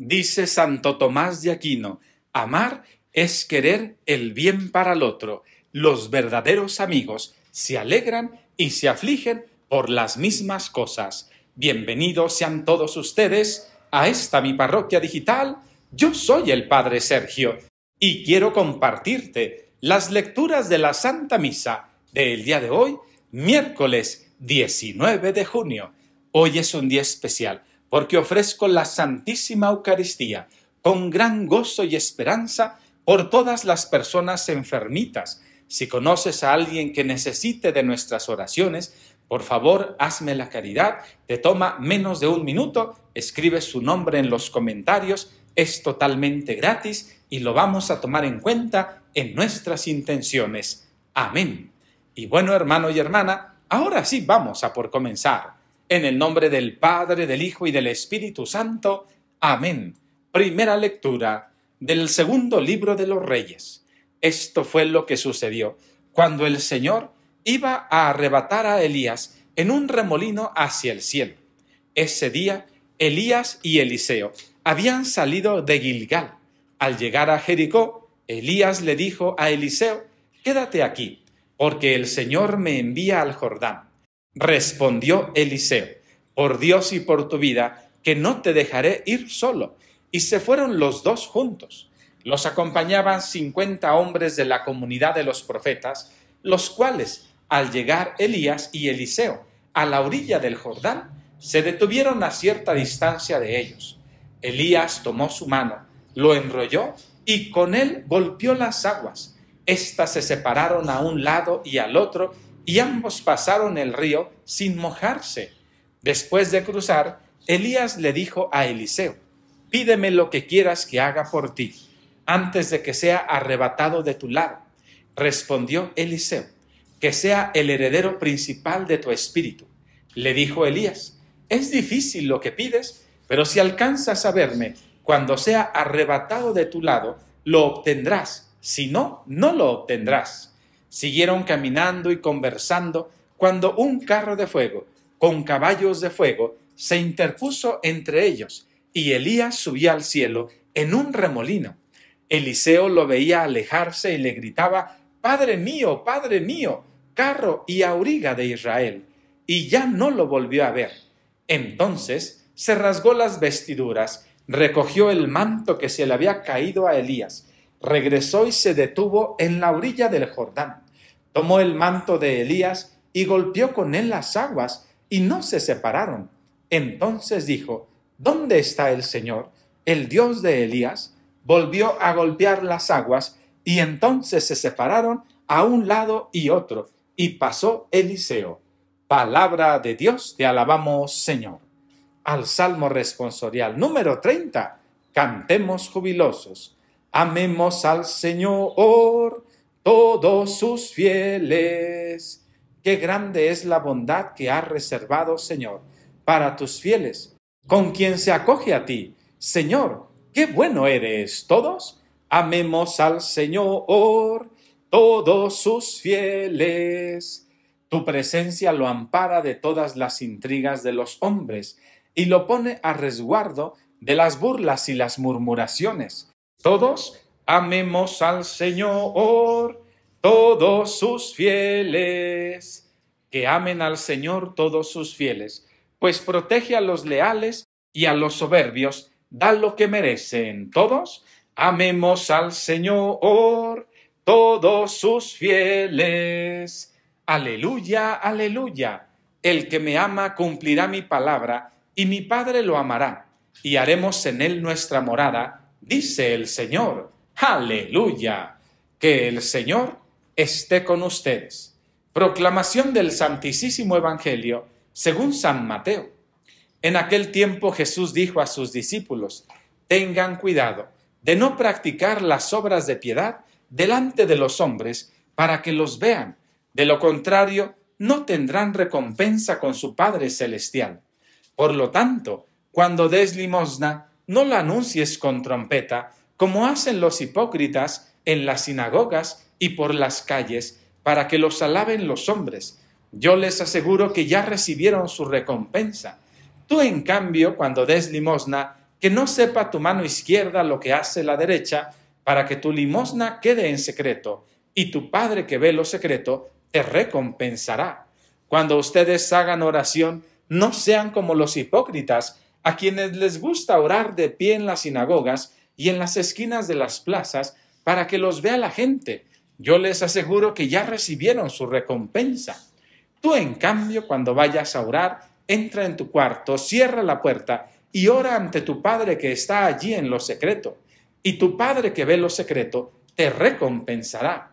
Dice Santo Tomás de Aquino, amar es querer el bien para el otro. Los verdaderos amigos se alegran y se afligen por las mismas cosas. Bienvenidos sean todos ustedes a esta mi parroquia digital. Yo soy el Padre Sergio y quiero compartirte las lecturas de la Santa Misa del día de hoy, miércoles 19 de junio. Hoy es un día especial porque ofrezco la Santísima Eucaristía con gran gozo y esperanza por todas las personas enfermitas. Si conoces a alguien que necesite de nuestras oraciones, por favor, hazme la caridad, te toma menos de un minuto, escribe su nombre en los comentarios, es totalmente gratis y lo vamos a tomar en cuenta en nuestras intenciones. Amén. Y bueno, hermano y hermana, ahora sí vamos a por comenzar. En el nombre del Padre, del Hijo y del Espíritu Santo. Amén. Primera lectura del segundo libro de los Reyes. Esto fue lo que sucedió cuando el Señor iba a arrebatar a Elías en un remolino hacia el cielo. Ese día, Elías y Eliseo habían salido de Gilgal. Al llegar a Jericó, Elías le dijo a Eliseo, Quédate aquí, porque el Señor me envía al Jordán. Respondió Eliseo, por Dios y por tu vida, que no te dejaré ir solo. Y se fueron los dos juntos. Los acompañaban cincuenta hombres de la comunidad de los profetas, los cuales, al llegar Elías y Eliseo a la orilla del Jordán, se detuvieron a cierta distancia de ellos. Elías tomó su mano, lo enrolló y con él golpeó las aguas. Estas se separaron a un lado y al otro y ambos pasaron el río sin mojarse. Después de cruzar, Elías le dijo a Eliseo, pídeme lo que quieras que haga por ti, antes de que sea arrebatado de tu lado. Respondió Eliseo, que sea el heredero principal de tu espíritu. Le dijo Elías, es difícil lo que pides, pero si alcanzas a verme, cuando sea arrebatado de tu lado, lo obtendrás, si no, no lo obtendrás. Siguieron caminando y conversando cuando un carro de fuego, con caballos de fuego, se interpuso entre ellos, y Elías subía al cielo en un remolino. Eliseo lo veía alejarse y le gritaba, Padre mío, Padre mío, carro y auriga de Israel. Y ya no lo volvió a ver. Entonces se rasgó las vestiduras, recogió el manto que se le había caído a Elías, regresó y se detuvo en la orilla del Jordán. Tomó el manto de Elías y golpeó con él las aguas, y no se separaron. Entonces dijo, ¿Dónde está el Señor, el Dios de Elías? Volvió a golpear las aguas, y entonces se separaron a un lado y otro, y pasó Eliseo. Palabra de Dios, te alabamos, Señor. Al Salmo responsorial número 30, cantemos jubilosos Amemos al Señor todos sus fieles. Qué grande es la bondad que has reservado, Señor, para tus fieles, con quien se acoge a ti. Señor, qué bueno eres todos. Amemos al Señor todos sus fieles. Tu presencia lo ampara de todas las intrigas de los hombres y lo pone a resguardo de las burlas y las murmuraciones todos amemos al Señor, todos sus fieles. Que amen al Señor todos sus fieles, pues protege a los leales y a los soberbios, da lo que merecen. Todos amemos al Señor, todos sus fieles. Aleluya, aleluya. El que me ama cumplirá mi palabra, y mi Padre lo amará, y haremos en él nuestra morada dice el Señor. Aleluya. Que el Señor esté con ustedes. Proclamación del Santísimo Evangelio según San Mateo. En aquel tiempo Jesús dijo a sus discípulos, tengan cuidado de no practicar las obras de piedad delante de los hombres para que los vean. De lo contrario, no tendrán recompensa con su Padre Celestial. Por lo tanto, cuando des limosna, no la anuncies con trompeta, como hacen los hipócritas en las sinagogas y por las calles, para que los alaben los hombres. Yo les aseguro que ya recibieron su recompensa. Tú, en cambio, cuando des limosna, que no sepa tu mano izquierda lo que hace la derecha, para que tu limosna quede en secreto, y tu Padre que ve lo secreto, te recompensará. Cuando ustedes hagan oración, no sean como los hipócritas, a quienes les gusta orar de pie en las sinagogas y en las esquinas de las plazas para que los vea la gente. Yo les aseguro que ya recibieron su recompensa. Tú, en cambio, cuando vayas a orar, entra en tu cuarto, cierra la puerta y ora ante tu Padre que está allí en lo secreto. Y tu Padre que ve lo secreto te recompensará.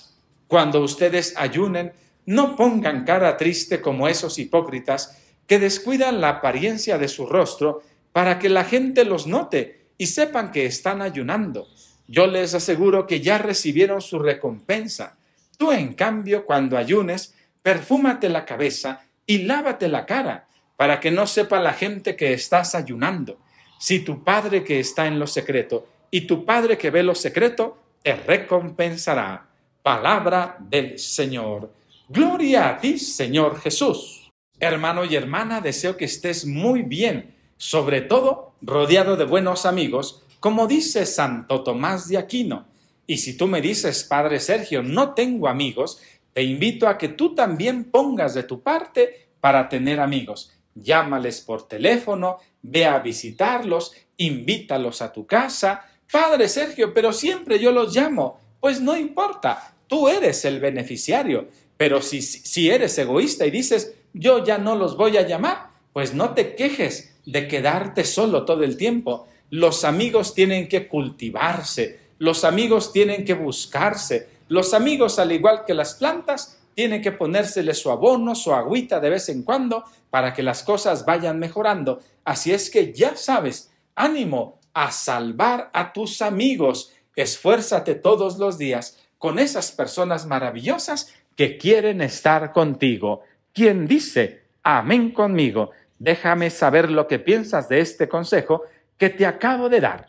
Cuando ustedes ayunen, no pongan cara triste como esos hipócritas que descuidan la apariencia de su rostro para que la gente los note y sepan que están ayunando. Yo les aseguro que ya recibieron su recompensa. Tú, en cambio, cuando ayunes, perfúmate la cabeza y lávate la cara, para que no sepa la gente que estás ayunando. Si tu Padre que está en lo secreto y tu Padre que ve lo secreto, te recompensará. Palabra del Señor. Gloria a ti, Señor Jesús. Hermano y hermana, deseo que estés muy bien sobre todo rodeado de buenos amigos, como dice Santo Tomás de Aquino. Y si tú me dices, Padre Sergio, no tengo amigos, te invito a que tú también pongas de tu parte para tener amigos. Llámales por teléfono, ve a visitarlos, invítalos a tu casa. Padre Sergio, pero siempre yo los llamo. Pues no importa, tú eres el beneficiario. Pero si, si eres egoísta y dices, yo ya no los voy a llamar, pues no te quejes, de quedarte solo todo el tiempo. Los amigos tienen que cultivarse, los amigos tienen que buscarse, los amigos, al igual que las plantas, tienen que ponérsele su abono, su agüita de vez en cuando para que las cosas vayan mejorando. Así es que ya sabes, ánimo a salvar a tus amigos. Esfuérzate todos los días con esas personas maravillosas que quieren estar contigo. ¿Quién dice amén conmigo? déjame saber lo que piensas de este consejo que te acabo de dar.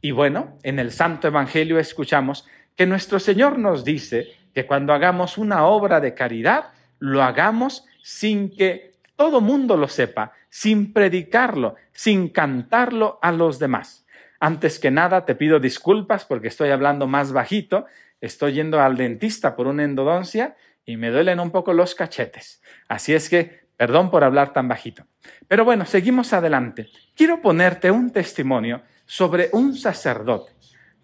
Y bueno, en el Santo Evangelio escuchamos que nuestro Señor nos dice que cuando hagamos una obra de caridad, lo hagamos sin que todo mundo lo sepa, sin predicarlo, sin cantarlo a los demás. Antes que nada, te pido disculpas porque estoy hablando más bajito, estoy yendo al dentista por una endodoncia y me duelen un poco los cachetes. Así es que Perdón por hablar tan bajito. Pero bueno, seguimos adelante. Quiero ponerte un testimonio sobre un sacerdote.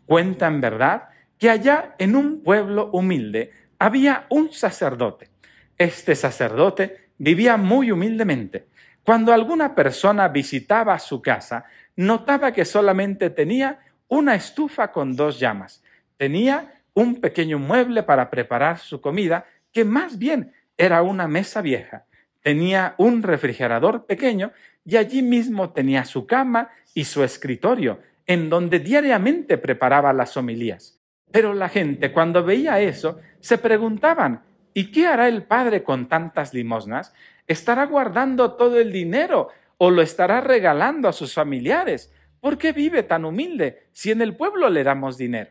Cuenta en verdad que allá en un pueblo humilde había un sacerdote. Este sacerdote vivía muy humildemente. Cuando alguna persona visitaba su casa, notaba que solamente tenía una estufa con dos llamas. Tenía un pequeño mueble para preparar su comida, que más bien era una mesa vieja Tenía un refrigerador pequeño y allí mismo tenía su cama y su escritorio, en donde diariamente preparaba las homilías. Pero la gente cuando veía eso se preguntaban, ¿y qué hará el Padre con tantas limosnas? ¿Estará guardando todo el dinero o lo estará regalando a sus familiares? ¿Por qué vive tan humilde si en el pueblo le damos dinero?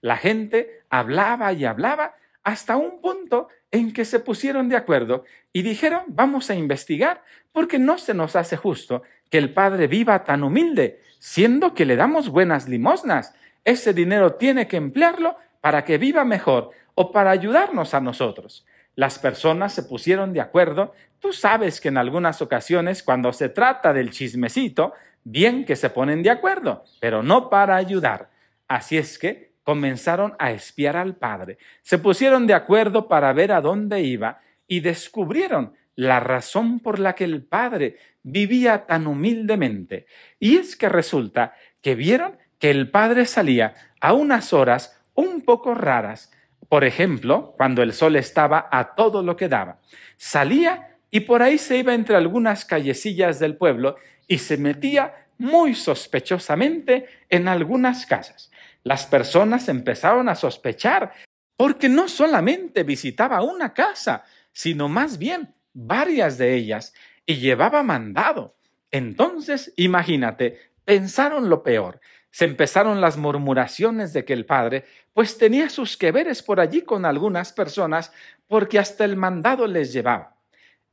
La gente hablaba y hablaba hasta un punto en que se pusieron de acuerdo y dijeron, vamos a investigar porque no se nos hace justo que el Padre viva tan humilde, siendo que le damos buenas limosnas. Ese dinero tiene que emplearlo para que viva mejor o para ayudarnos a nosotros. Las personas se pusieron de acuerdo. Tú sabes que en algunas ocasiones, cuando se trata del chismecito, bien que se ponen de acuerdo, pero no para ayudar. Así es que comenzaron a espiar al padre. Se pusieron de acuerdo para ver a dónde iba y descubrieron la razón por la que el padre vivía tan humildemente. Y es que resulta que vieron que el padre salía a unas horas un poco raras, por ejemplo, cuando el sol estaba a todo lo que daba. Salía y por ahí se iba entre algunas callecillas del pueblo y se metía muy sospechosamente en algunas casas las personas empezaron a sospechar, porque no solamente visitaba una casa, sino más bien varias de ellas, y llevaba mandado. Entonces, imagínate, pensaron lo peor. Se empezaron las murmuraciones de que el padre, pues tenía sus queveres por allí con algunas personas, porque hasta el mandado les llevaba.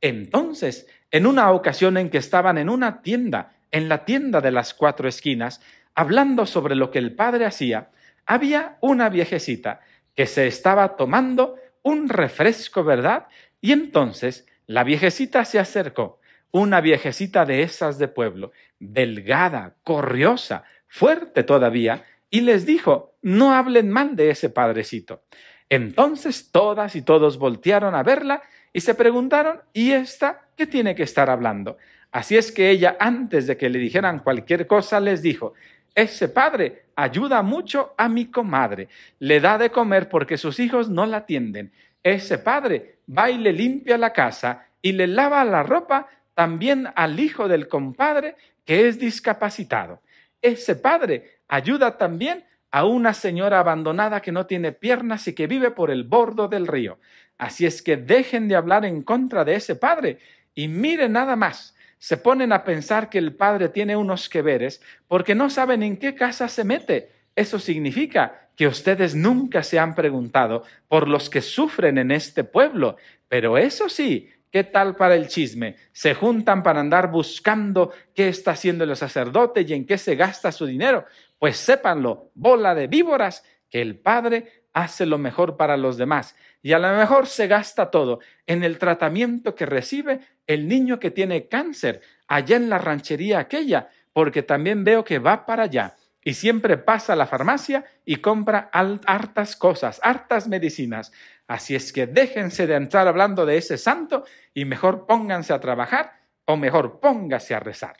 Entonces, en una ocasión en que estaban en una tienda, en la tienda de las cuatro esquinas, hablando sobre lo que el padre hacía, había una viejecita que se estaba tomando un refresco, ¿verdad? Y entonces la viejecita se acercó, una viejecita de esas de pueblo, delgada, corriosa, fuerte todavía, y les dijo, no hablen mal de ese padrecito. Entonces todas y todos voltearon a verla y se preguntaron, ¿y esta qué tiene que estar hablando? Así es que ella, antes de que le dijeran cualquier cosa, les dijo, ese padre ayuda mucho a mi comadre, le da de comer porque sus hijos no la atienden. Ese padre va y le limpia la casa y le lava la ropa también al hijo del compadre que es discapacitado. Ese padre ayuda también a una señora abandonada que no tiene piernas y que vive por el bordo del río. Así es que dejen de hablar en contra de ese padre y miren nada más se ponen a pensar que el padre tiene unos que veres porque no saben en qué casa se mete. Eso significa que ustedes nunca se han preguntado por los que sufren en este pueblo. Pero eso sí, ¿Qué tal para el chisme? Se juntan para andar buscando qué está haciendo el sacerdote y en qué se gasta su dinero. Pues sépanlo, bola de víboras, que el Padre hace lo mejor para los demás y a lo mejor se gasta todo en el tratamiento que recibe el niño que tiene cáncer allá en la ranchería aquella, porque también veo que va para allá y siempre pasa a la farmacia y compra hartas cosas, hartas medicinas. Así es que déjense de entrar hablando de ese santo y mejor pónganse a trabajar o mejor póngase a rezar.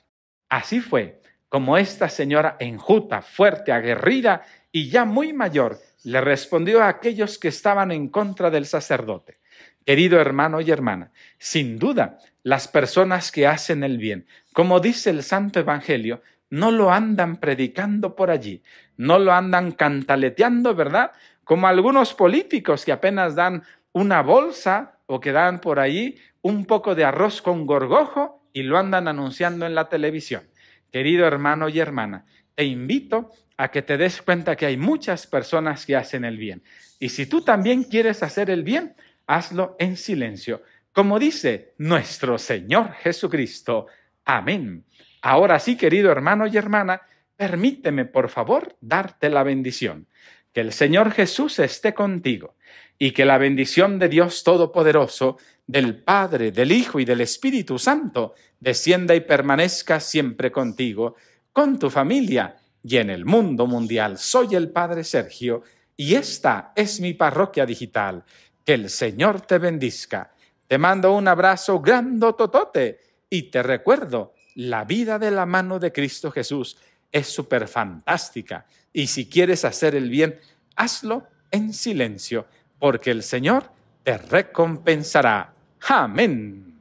Así fue como esta señora enjuta, fuerte, aguerrida y ya muy mayor, le respondió a aquellos que estaban en contra del sacerdote. Querido hermano y hermana, sin duda, las personas que hacen el bien, como dice el Santo Evangelio, no lo andan predicando por allí, no lo andan cantaleteando, ¿verdad? Como algunos políticos que apenas dan una bolsa o que dan por ahí un poco de arroz con gorgojo y lo andan anunciando en la televisión. Querido hermano y hermana, te invito a que te des cuenta que hay muchas personas que hacen el bien. Y si tú también quieres hacer el bien, hazlo en silencio, como dice nuestro Señor Jesucristo. Amén. Ahora sí, querido hermano y hermana, permíteme por favor darte la bendición. Que el Señor Jesús esté contigo y que la bendición de Dios Todopoderoso, del Padre, del Hijo y del Espíritu Santo descienda y permanezca siempre contigo, con tu familia y en el mundo mundial. Soy el Padre Sergio y esta es mi parroquia digital. Que el Señor te bendiga. Te mando un abrazo totote y te recuerdo, la vida de la mano de Cristo Jesús es súper fantástica y si quieres hacer el bien, hazlo en silencio, porque el Señor te recompensará. Amén.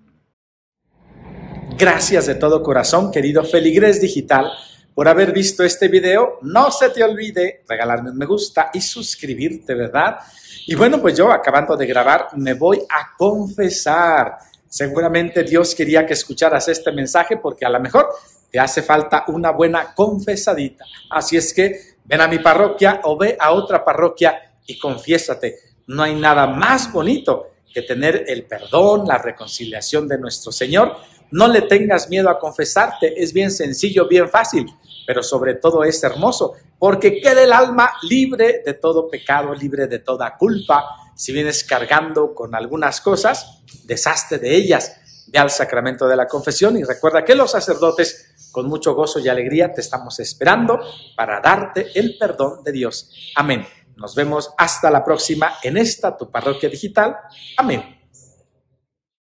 Gracias de todo corazón, querido Feligrés Digital por haber visto este video. No se te olvide regalarme un me gusta y suscribirte, ¿verdad? Y bueno, pues yo acabando de grabar me voy a confesar. Seguramente Dios quería que escucharas este mensaje porque a lo mejor te hace falta una buena confesadita. Así es que ven a mi parroquia o ve a otra parroquia y confiésate. No hay nada más bonito que tener el perdón, la reconciliación de nuestro Señor no le tengas miedo a confesarte, es bien sencillo, bien fácil, pero sobre todo es hermoso, porque queda el alma libre de todo pecado, libre de toda culpa. Si vienes cargando con algunas cosas, deshazte de ellas. Ve al sacramento de la confesión y recuerda que los sacerdotes, con mucho gozo y alegría, te estamos esperando para darte el perdón de Dios. Amén. Nos vemos hasta la próxima en esta tu parroquia digital. Amén.